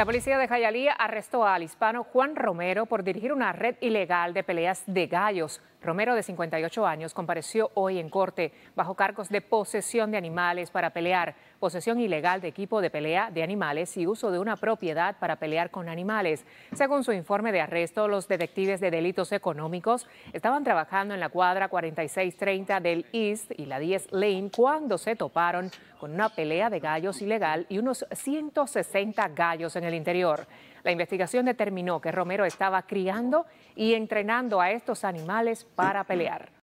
La policía de Jayalí arrestó al hispano Juan Romero por dirigir una red ilegal de peleas de gallos. Romero, de 58 años, compareció hoy en corte bajo cargos de posesión de animales para pelear, posesión ilegal de equipo de pelea de animales y uso de una propiedad para pelear con animales. Según su informe de arresto, los detectives de delitos económicos estaban trabajando en la cuadra 4630 del East y la 10 Lane cuando se toparon con una pelea de gallos ilegal y unos 160 gallos en el interior. La investigación determinó que Romero estaba criando y entrenando a estos animales para pelear.